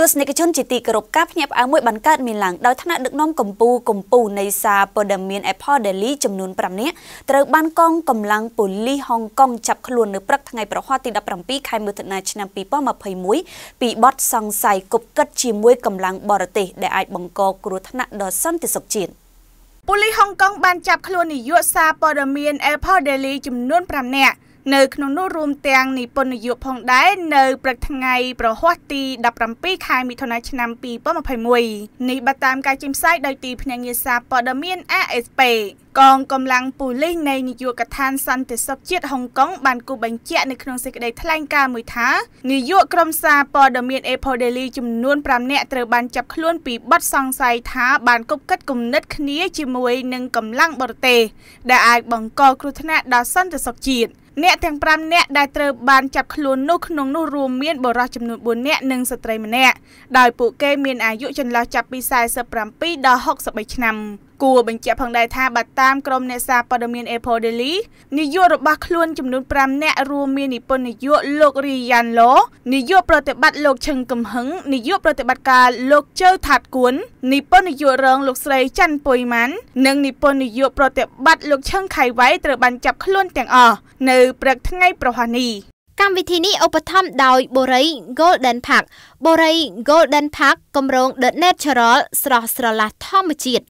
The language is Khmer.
ទស្សនិកជនជាទីគោរពការភ្ញាក់ផ្អើលមួយបានកើតមានឡើងដោយថ្នាក់ដឹកនាំកម្ពុជាកម្ពុជានៃសារព័ត៌មាន Apple Daily ចំនួន5នាក់ត្រូវបានកងកម្លាំងប៉ូលីសហុងកុងចាប់ខ្លួននៅព្រឹកថ្ងៃប្រហ័សទី17ខែមិថុនាឆ្នាំ2021ពីបទសង្ស័យគប់គិតជាមួយកម្លាំងបរទេសដែលអាចបង្កគ្រោះថ្នាក់ដល់សន្តិសុខជាតិប៉ូលីសហុងកុងបានចាប់ខ្លួននាយកសារព័ត៌មាន Apple Daily ចំនួន5នាក់នៅក្នុងនោះរួមទាំងនិពន្ធនយោបាយផងដែរនៅព្រឹកថ្ងៃប្រហ័សទី17ខែមិថុនាឆ្នាំ2021នេះបើតាមការចេញផ្សាយដោយទីភ្នាក់ងារសារព័ត៌មាន AFP កងកម្លាំងប៉ូលីសនៃនាយកដ្ឋានសន្តិសុខជាតិហុងកុងបានគូបញ្ជាក់នៅក្នុងសេចក្តីថ្លែងការណ៍មួយថានាយកក្រុមសារព័ត៌មាន Apple Daily ចំនួន5នាក់ត្រូវបានចាប់ខ្លួនពីបទសង្ស័យថាបានគប់គិតគំនិតគ្នាជាមួយនឹងកម្លាំងបរទេសដែលអាច បង្កគ្រោះថ្នាក់ដល់សន្តិសុខជាតិ។អ្នកទាំង5នាក់ដែលត្រូវបានចាប់ខ្លួននោះក្នុងនោះរួមមានបុរសចំនួន4នាក់និងស្ត្រីម្នាក់ដោយពួកគេមានអាយុចន្លោះចាប់ពី47ដល់63ឆ្នាំ។គួរបញ្ជាក់ផងដែរថាបើតាមក្រុមអ្នកសារព័ត៌មាន Apple Daily នាយករបស់ខ្លួនចំនួន5នាក់រួមមាននិពន្ធនាយកលោករីយ៉ាន់ឡូនាយកប្រតិបត្តិលោកឈឹងកំហឹងនាយកប្រតិបត្តិការលោកជើថាត់គួននិពន្ធនាយករងលោកស្រីច័ន្ទពុយម៉ាន់និងនិពន្ធនាយកប្រតិបត្តិលោកឈឹងខៃវ៉ៃត្រូវបានចាប់ខ្លួនទាំងអស់នៅព្រឹកថ្ងៃប្រហ័សនេះកម្មវិធីនេះឧបត្ថម្ភដោយបូរី Golden Park បូរី Golden Park គម្រោង The Natural ស្រស់ស្រឡះធម្មជាតិ